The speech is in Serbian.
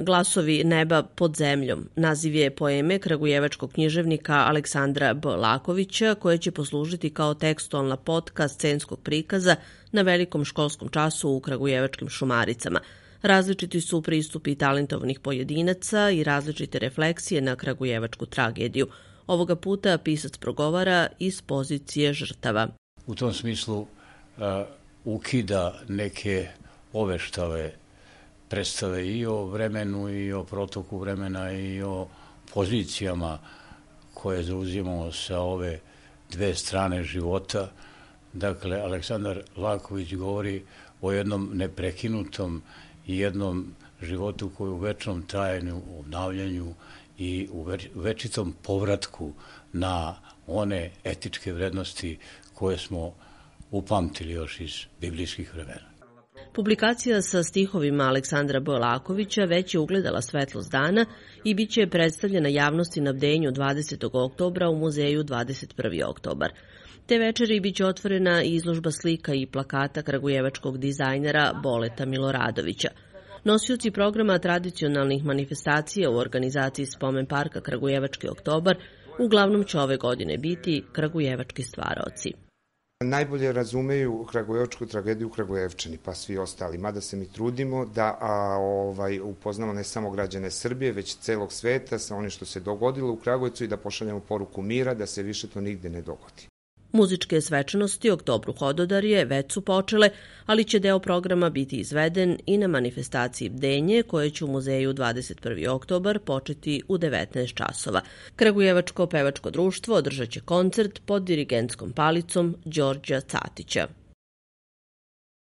Glasovi neba pod zemljom. Naziv je poeme kragujevačkog književnika Aleksandra B. Lakovića, koje će poslužiti kao tekstualna potka scenskog prikaza na velikom školskom času u kragujevačkim šumaricama. Različiti su pristupi talentovnih pojedinaca i različite refleksije na kragujevačku tragediju. Ovoga puta pisac progovara iz pozicije žrtava. U tom smislu uh, ukida neke oveštave predstave i o vremenu i o protoku vremena i o pozicijama koje zauzimamo sa ove dve strane života. Dakle, Aleksandar Laković govori o jednom neprekinutom i jednom životu koji u večnom trajanju, obnavljanju i u večitom povratku na one etičke vrednosti koje smo upamtili još iz biblijskih vremena. Publikacija sa stihovima Aleksandra Bojlakovića već je ugledala svetlost dana i bit će predstavljena javnosti na bdenju 20. oktobra u muzeju 21. oktobar. Te večeri biće otvorena izložba slika i plakata kragujevačkog dizajnera Boleta Miloradovića. Nosioci programa tradicionalnih manifestacija u organizaciji Spomen parka Kragujevački oktobar uglavnom će ove godine biti kragujevački stvaraoci. Najbolje razumeju kragujevačku tragediju kragujevčani, pa svi ostali, mada se mi trudimo da a, ovaj, upoznamo ne samo građane Srbije, već celog sveta sa onim što se dogodilo u Kragujevcu i da pošaljamo poruku mira da se više to nigde ne dogodi. Muzičke svečanosti Oktobru Hododarje već su počele, ali će deo programa biti izveden i na manifestaciji Bdenje, koje će u muzeju 21. oktobar početi u 19 časova. Kragujevačko pevačko društvo održat će koncert pod dirigentskom palicom Đorđa Catića.